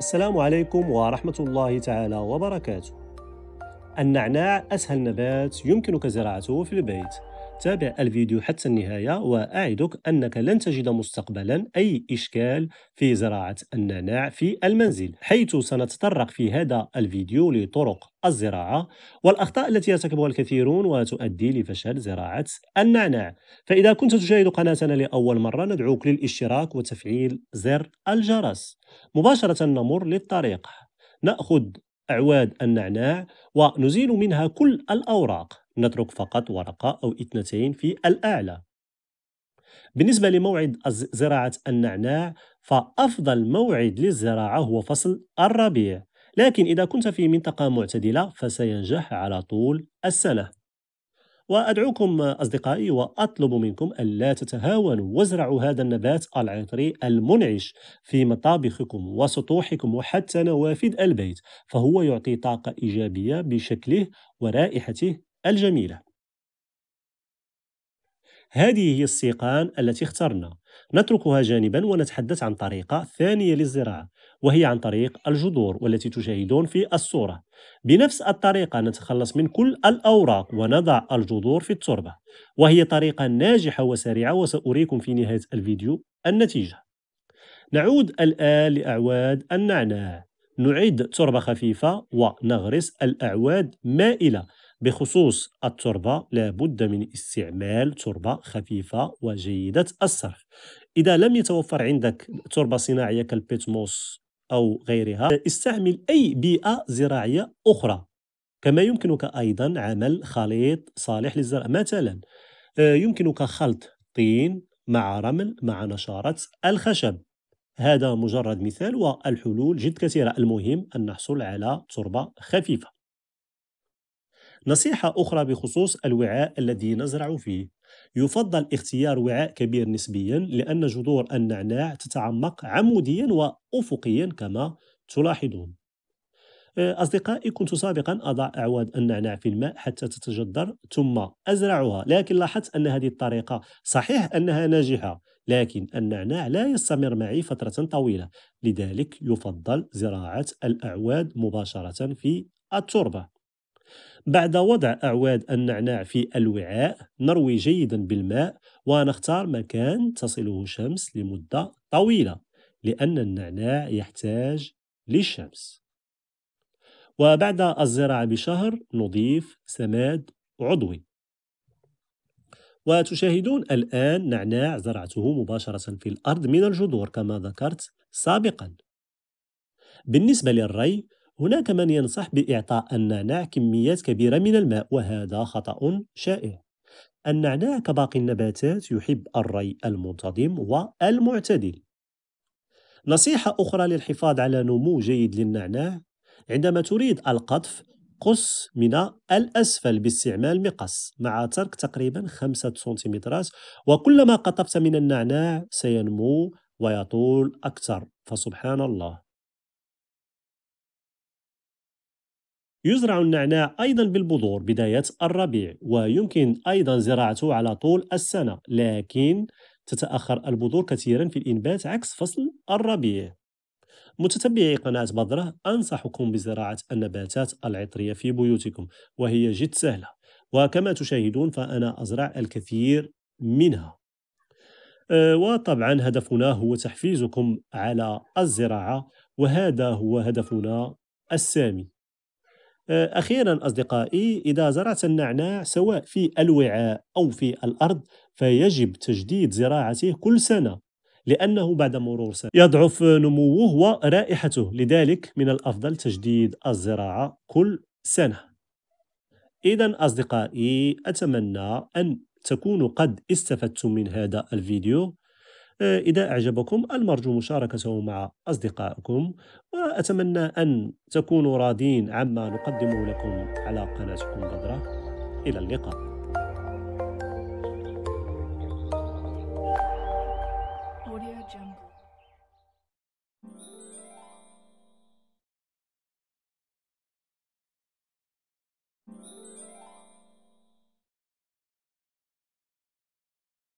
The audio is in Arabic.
السلام عليكم ورحمة الله تعالى وبركاته النعناع أسهل نبات يمكنك زراعته في البيت تابع الفيديو حتى النهاية وأعدك أنك لن تجد مستقبلا أي إشكال في زراعة النعناع في المنزل حيث سنتطرق في هذا الفيديو لطرق الزراعة والأخطاء التي يرتكبها الكثيرون وتؤدي لفشل زراعة النعناع فإذا كنت تشاهد قناتنا لأول مرة ندعوك للاشتراك وتفعيل زر الجرس مباشرة نمر للطريق نأخذ أعواد النعناع ونزيل منها كل الأوراق نترك فقط ورقة أو اثنتين في الأعلى بالنسبة لموعد زراعة النعناع فأفضل موعد للزراعة هو فصل الربيع لكن إذا كنت في منطقة معتدلة فسينجح على طول السنة وأدعوكم أصدقائي وأطلب منكم ألا تتهاونوا وازرعوا هذا النبات العطري المنعش في مطابخكم وسطوحكم وحتى نوافذ البيت فهو يعطي طاقة إيجابية بشكله ورائحته الجميلة هذه هي السيقان التي اخترنا نتركها جانبا ونتحدث عن طريقة ثانية للزراعة وهي عن طريق الجذور والتي تشاهدون في الصورة بنفس الطريقة نتخلص من كل الأوراق ونضع الجذور في التربة وهي طريقة ناجحة وسريعة وسأريكم في نهاية الفيديو النتيجة نعود الآن لأعواد النعناع نعد تربة خفيفة ونغرس الأعواد مائلة بخصوص التربة لابد من استعمال تربة خفيفة وجيدة الصرف إذا لم يتوفر عندك تربة صناعية كالبيتموس أو غيرها استعمل أي بيئة زراعية أخرى كما يمكنك أيضا عمل خليط صالح للزرع مثلا آه، يمكنك خلط طين مع رمل مع نشارة الخشب هذا مجرد مثال والحلول جد كثيرة المهم أن نحصل على تربة خفيفة نصيحة أخرى بخصوص الوعاء الذي نزرع فيه يفضل اختيار وعاء كبير نسبيا لأن جذور النعناع تتعمق عموديا وأفقيا كما تلاحظون آه، أصدقائي كنت سابقا أضع أعواد النعناع في الماء حتى تتجدر ثم أزرعها لكن لاحظت أن هذه الطريقة صحيح أنها ناجحة لكن النعناع لا يستمر معي فترة طويلة لذلك يفضل زراعة الأعواد مباشرة في التربة بعد وضع أعواد النعناع في الوعاء نروي جيدا بالماء ونختار مكان تصله الشمس لمدة طويلة لأن النعناع يحتاج للشمس وبعد الزراعة بشهر نضيف سماد عضوي وتشاهدون الآن نعناع زرعته مباشرة في الأرض من الجذور كما ذكرت سابقا بالنسبة للري هناك من ينصح بإعطاء النعناع كميات كبيرة من الماء وهذا خطأ شائع النعناع كباقي النباتات يحب الري المنتظم والمعتدل نصيحة أخرى للحفاظ على نمو جيد للنعناع عندما تريد القطف قص من الأسفل باستعمال مقص مع ترك تقريبا خمسة سنتيمترات وكلما قطفت من النعناع سينمو ويطول أكثر فسبحان الله يزرع النعناع أيضا بالبذور بداية الربيع ويمكن أيضا زراعته على طول السنة لكن تتأخر البذور كثيرا في الإنبات عكس فصل الربيع متتبعي قناة بذرة أنصحكم بزراعة النباتات العطرية في بيوتكم وهي جد سهلة وكما تشاهدون فأنا أزرع الكثير منها أه، وطبعا هدفنا هو تحفيزكم على الزراعة وهذا هو هدفنا السامي آه، أخيرا أصدقائي إذا زرعت النعناع سواء في الوعاء أو في الأرض فيجب تجديد زراعته كل سنة لأنه بعد مرور سنة يضعف نموه ورائحته لذلك من الأفضل تجديد الزراعة كل سنة إذا أصدقائي أتمنى أن تكونوا قد استفدتم من هذا الفيديو إذا أعجبكم المرجو مشاركته مع أصدقائكم وأتمنى أن تكونوا راضين عما نقدمه لكم على قناتكم بدرة إلى اللقاء